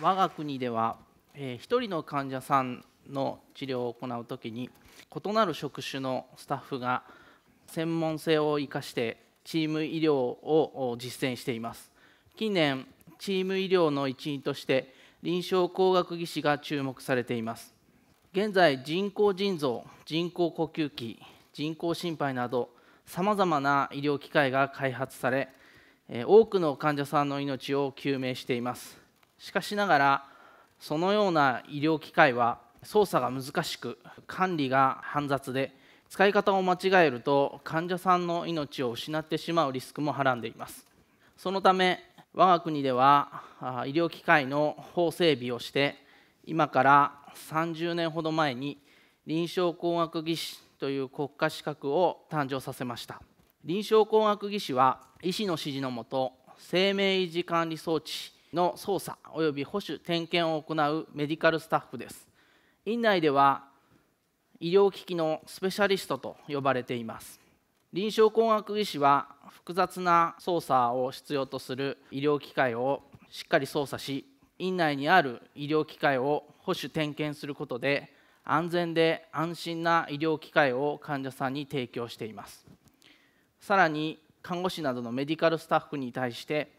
我が国では、え1人の患者さんの治療を行うときに異なる職種のスタッフが専門性を生かしてチーム医療を実践しています近年チーム医療の一員として臨床工学技師が注目されています現在人工腎臓人工呼吸器人工心肺などさまざまな医療機械が開発され多くの患者さんの命を救命していますしかしながらそのような医療機械は操作が難しく管理が煩雑で使い方を間違えると患者さんの命を失ってしまうリスクもはらんでいますそのため我が国では医療機械の法整備をして今から30年ほど前に臨床工学技師という国家資格を誕生させました臨床工学技師は医師の指示のもと生命維持管理装置の操作及び保守点検を行うメディカルスタッフです院内では医療機器のスペシャリストと呼ばれています臨床工学技師は複雑な操作を必要とする医療機械をしっかり操作し院内にある医療機械を保守点検することで安全で安心な医療機械を患者さんに提供していますさらに看護師などのメディカルスタッフに対して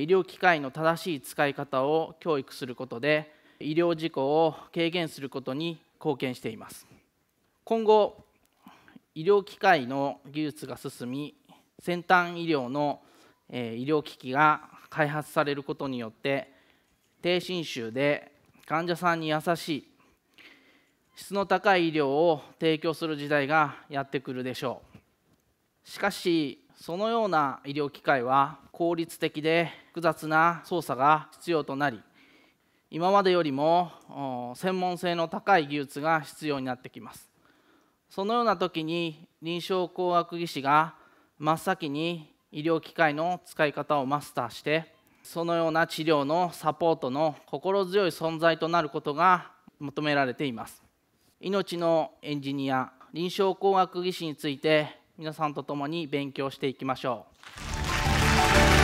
医療機械の正しい使い方を教育することで医療事故を軽減することに貢献しています今後医療機械の技術が進み先端医療の医療機器が開発されることによって低侵襲で患者さんに優しい質の高い医療を提供する時代がやってくるでしょうしかしそのような医療機械は効率的で複雑な操作が必要となり今までよりも専門性の高い技術が必要になってきますそのような時に臨床工学技師が真っ先に医療機械の使い方をマスターしてそのような治療のサポートの心強い存在となることが求められています命のエンジニア臨床工学技師について皆さんと共に勉強していきましょう。